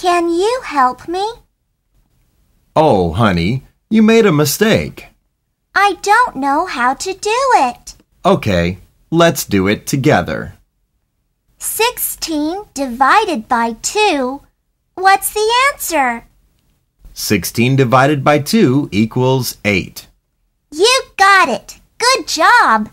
Can you help me? Oh, honey, you made a mistake. I don't know how to do it. Okay, let's do it together. 16 divided by 2. What's the answer? 16 divided by 2 equals 8. You got it. Good job.